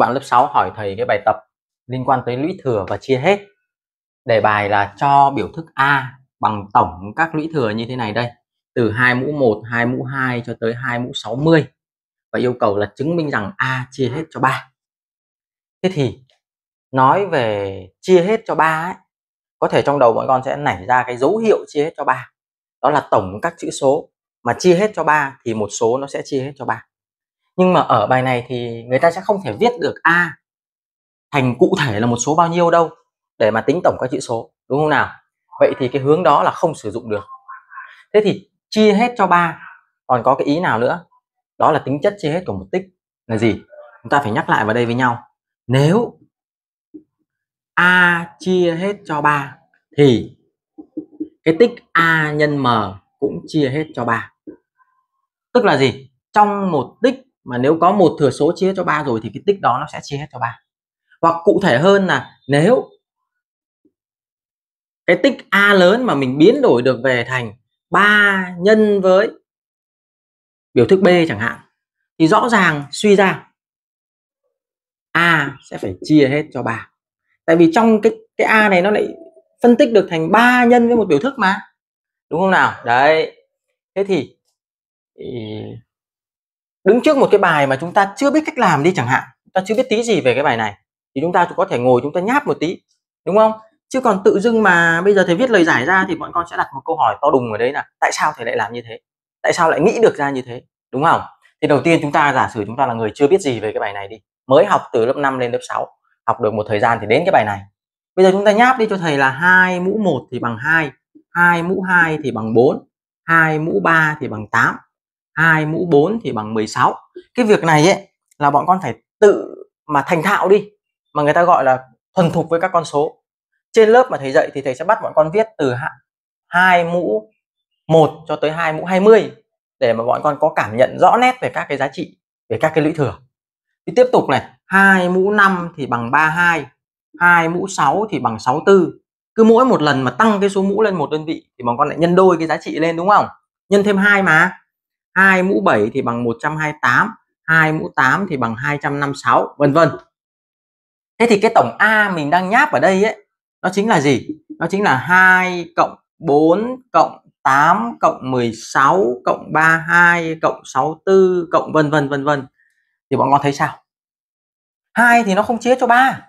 Bạn lớp 6 hỏi thầy cái bài tập liên quan tới lũy thừa và chia hết. Đề bài là cho biểu thức A bằng tổng các lũy thừa như thế này đây, từ 2 mũ 1, 2 mũ 2 cho tới 2 mũ 60 và yêu cầu là chứng minh rằng A chia hết cho 3. Thế thì nói về chia hết cho 3 ấy, có thể trong đầu mọi con sẽ nảy ra cái dấu hiệu chia hết cho 3. Đó là tổng các chữ số mà chia hết cho 3 thì một số nó sẽ chia hết cho 3 nhưng mà ở bài này thì người ta sẽ không thể viết được a thành cụ thể là một số bao nhiêu đâu để mà tính tổng các chữ số đúng không nào vậy thì cái hướng đó là không sử dụng được thế thì chia hết cho ba còn có cái ý nào nữa đó là tính chất chia hết của một tích là gì chúng ta phải nhắc lại vào đây với nhau nếu a chia hết cho 3 thì cái tích a nhân m cũng chia hết cho 3 tức là gì trong một tích mà nếu có một thừa số chia cho ba rồi thì cái tích đó nó sẽ chia hết cho ba hoặc cụ thể hơn là nếu cái tích a lớn mà mình biến đổi được về thành 3 nhân với biểu thức b chẳng hạn thì rõ ràng suy ra a sẽ phải chia hết cho ba tại vì trong cái cái a này nó lại phân tích được thành 3 nhân với một biểu thức mà đúng không nào đấy thế thì đứng trước một cái bài mà chúng ta chưa biết cách làm đi chẳng hạn ta chưa biết tí gì về cái bài này thì chúng ta cũng có thể ngồi chúng ta nháp một tí đúng không chứ còn tự dưng mà bây giờ thầy viết lời giải ra thì bọn con sẽ đặt một câu hỏi to đùng ở đấy là tại sao thầy lại làm như thế tại sao lại nghĩ được ra như thế đúng không thì đầu tiên chúng ta giả sử chúng ta là người chưa biết gì về cái bài này đi mới học từ lớp 5 lên lớp 6 học được một thời gian thì đến cái bài này bây giờ chúng ta nháp đi cho thầy là hai mũ 1 thì bằng 2 2 mũ 2 thì bằng 4 2 mũ 3 thì bằng 8 2 mũ 4 thì bằng 16 cái việc này ấy là bọn con phải tự mà thành thạo đi mà người ta gọi là thuần thục với các con số trên lớp mà thầy dạy thì thầy sẽ bắt bọn con viết từ 2 mũ 1 cho tới 2 mũ 20 để mà bọn con có cảm nhận rõ nét về các cái giá trị về các cái lũy thừa thì tiếp tục này 2 mũ 5 thì bằng 32 2 mũ 6 thì bằng 64 cứ mỗi một lần mà tăng cái số mũ lên một đơn vị thì bọn con lại nhân đôi cái giá trị lên đúng không nhân thêm hai mà 2 mũ 7 thì bằng 128 2 mũ 8 thì bằng 256 vân vân thế thì cái tổng A mình đang nháp ở đây ấy nó chính là gì nó chính là 2 cộng 4 cộng 8 cộng 16 cộng 32 cộng 64 cộng vân vân vân vân thì bọn con thấy sao hai thì nó không chia cho ba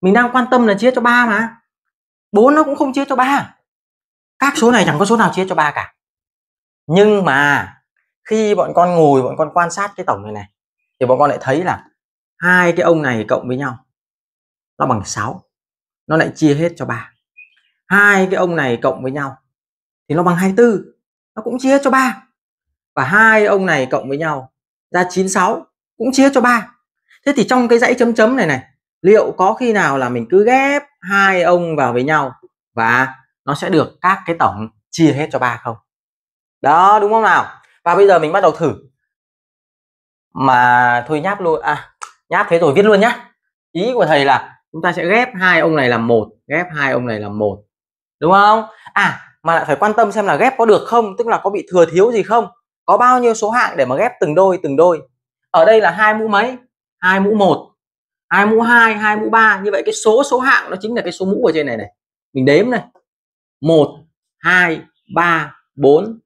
mình đang quan tâm là chia cho ba mà bốn nó cũng không chia cho ba các số này chẳng có số nào chia cho ba cả nhưng mà khi bọn con ngồi bọn con quan sát cái tổng này này thì bọn con lại thấy là hai cái ông này cộng với nhau nó bằng 6 nó lại chia hết cho ba hai cái ông này cộng với nhau thì nó bằng 24 nó cũng chia hết cho ba và hai ông này cộng với nhau ra 96 cũng chia hết cho ba thế thì trong cái dãy chấm chấm này này liệu có khi nào là mình cứ ghép hai ông vào với nhau và nó sẽ được các cái tổng chia hết cho ba không đó đúng không nào và bây giờ mình bắt đầu thử mà thôi nháp luôn à nháp thế rồi viết luôn nhá ý của thầy là chúng ta sẽ ghép hai ông này là một ghép hai ông này là một đúng không à mà lại phải quan tâm xem là ghép có được không tức là có bị thừa thiếu gì không có bao nhiêu số hạng để mà ghép từng đôi từng đôi ở đây là hai mũ mấy hai mũ một hai mũ hai hai mũ ba như vậy cái số số hạng nó chính là cái số mũ ở trên này này mình đếm này một hai ba bốn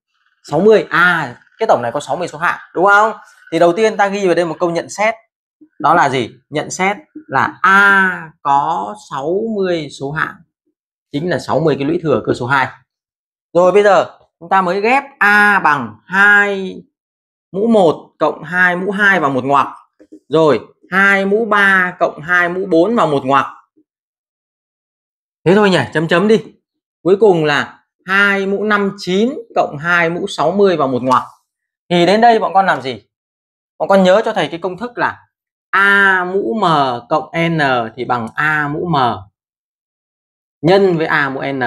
60 à cái tổng này có 60 số hạng đúng không thì đầu tiên ta ghi vào đây một câu nhận xét đó là gì nhận xét là A có 60 số hạng chính là 60 cái lũy thừa cơ số 2 rồi bây giờ chúng ta mới ghép A bằng 2 mũ 1 cộng 2 mũ 2 vào một ngoặc rồi 2 mũ 3 cộng 2 mũ 4 vào một ngoặc thế thôi nhỉ chấm chấm đi cuối cùng là 2 mũ 59 cộng 2 mũ 60 vào một ngoặc. Thì đến đây bọn con làm gì? Bọn con nhớ cho thầy cái công thức là A mũ M cộng N thì bằng A mũ M nhân với A mũ N.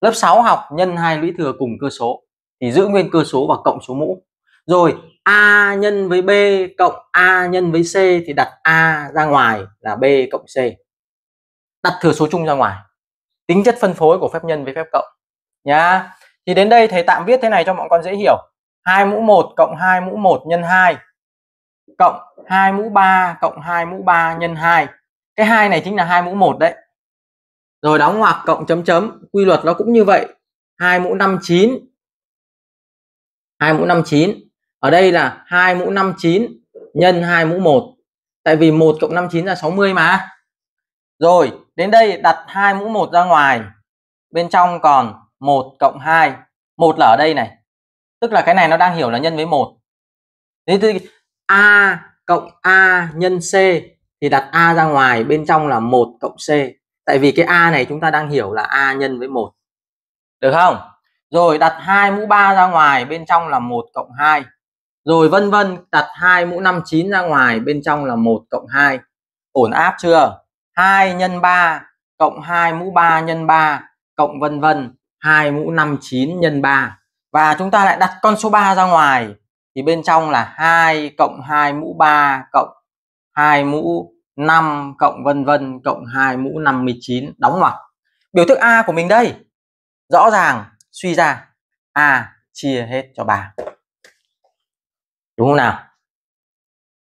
Lớp 6 học nhân hai lũy thừa cùng cơ số thì giữ nguyên cơ số và cộng số mũ. Rồi A nhân với B cộng A nhân với C thì đặt A ra ngoài là B cộng C. Đặt thừa số chung ra ngoài. Tính chất phân phối của phép nhân với phép cộng nhá thì đến đây thầy tạm viết thế này cho mọi con dễ hiểu 2 mũ 1 cộng 2 mũ 1 nhân 2 cộng 2 mũ 3 cộng 2 mũ 3 nhân 2 cái hai này chính là 2 mũ 1 đấy rồi đóng ngoặc cộng chấm chấm quy luật nó cũng như vậy 2 mũ 59 2 mũ 59 ở đây là 2 mũ 59 nhân 2 mũ 1 tại vì 1 cộng 59 là 60 mà rồi đến đây đặt 2 mũ 1 ra ngoài bên trong còn 1 cộng 2 1 là ở đây này tức là cái này nó đang hiểu là nhân với 1 thế thì A cộng A nhân C thì đặt A ra ngoài bên trong là 1 cộng C tại vì cái A này chúng ta đang hiểu là A nhân với 1 được không rồi đặt 2 mũ 3 ra ngoài bên trong là 1 cộng 2 rồi vân vân đặt 2 mũ 5 9 ra ngoài bên trong là 1 cộng 2 ổn áp chưa 2 nhân 3 cộng 2 mũ 3 nhân 3 cộng vân vân 2 mũ 5 9 nhân 3 và chúng ta lại đặt con số 3 ra ngoài thì bên trong là 2 cộng 2 mũ 3 cộng 2 mũ 5 cộng vân vân cộng 2 mũ 59 đóng ngoặc. Biểu thức A của mình đây. Rõ ràng suy ra A chia hết cho 3. Đúng không nào?